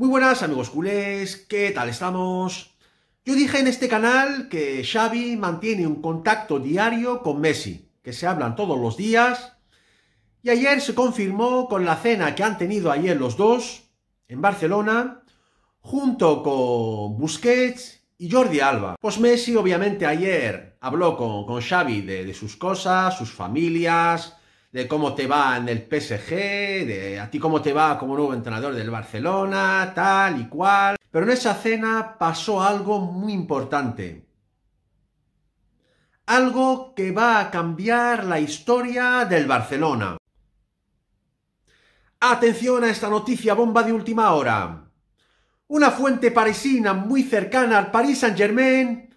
Muy buenas amigos culés, ¿qué tal estamos? Yo dije en este canal que Xavi mantiene un contacto diario con Messi, que se hablan todos los días, y ayer se confirmó con la cena que han tenido ayer los dos, en Barcelona, junto con Busquets y Jordi Alba. Pues Messi obviamente ayer habló con, Xavi de, de sus cosas, sus familias, de cómo te va en el PSG, de a ti cómo te va como nuevo entrenador del Barcelona, tal y cual. Pero en esa cena pasó algo muy importante. Algo que va a cambiar la historia del Barcelona. Atención a esta noticia bomba de última hora. Una fuente parisina muy cercana al Paris Saint-Germain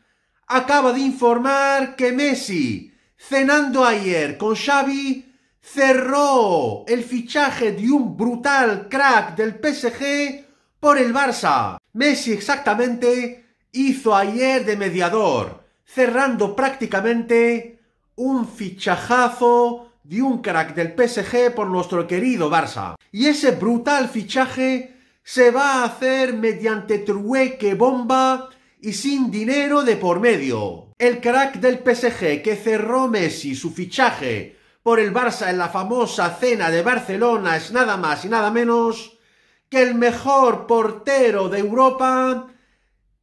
acaba de informar que Messi, cenando ayer con Xavi, cerró el fichaje de un brutal crack del PSG por el Barça. Messi exactamente hizo ayer de mediador, cerrando prácticamente un fichajazo de un crack del PSG por nuestro querido Barça. Y ese brutal fichaje se va a hacer mediante trueque bomba y sin dinero de por medio. El crack del PSG que cerró Messi su fichaje por el Barça en la famosa cena de Barcelona es nada más y nada menos que el mejor portero de Europa,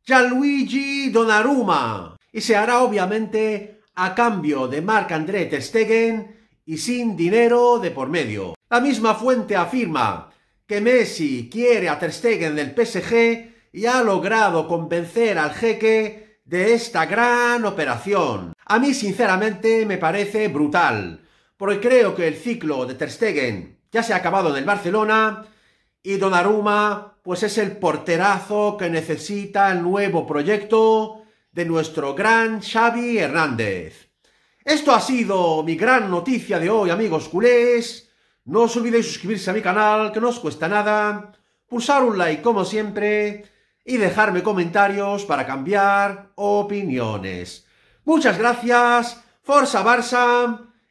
Gianluigi Donnarumma. Y se hará obviamente a cambio de Marc-André Stegen y sin dinero de por medio. La misma fuente afirma que Messi quiere a Ter Stegen del PSG y ha logrado convencer al jeque de esta gran operación. A mí sinceramente me parece brutal porque creo que el ciclo de Ter Stegen ya se ha acabado en el Barcelona y Donnarumma pues es el porterazo que necesita el nuevo proyecto de nuestro gran Xavi Hernández. Esto ha sido mi gran noticia de hoy, amigos culés. No os olvidéis suscribirse a mi canal, que no os cuesta nada, pulsar un like como siempre y dejarme comentarios para cambiar opiniones. Muchas gracias, Forza Barça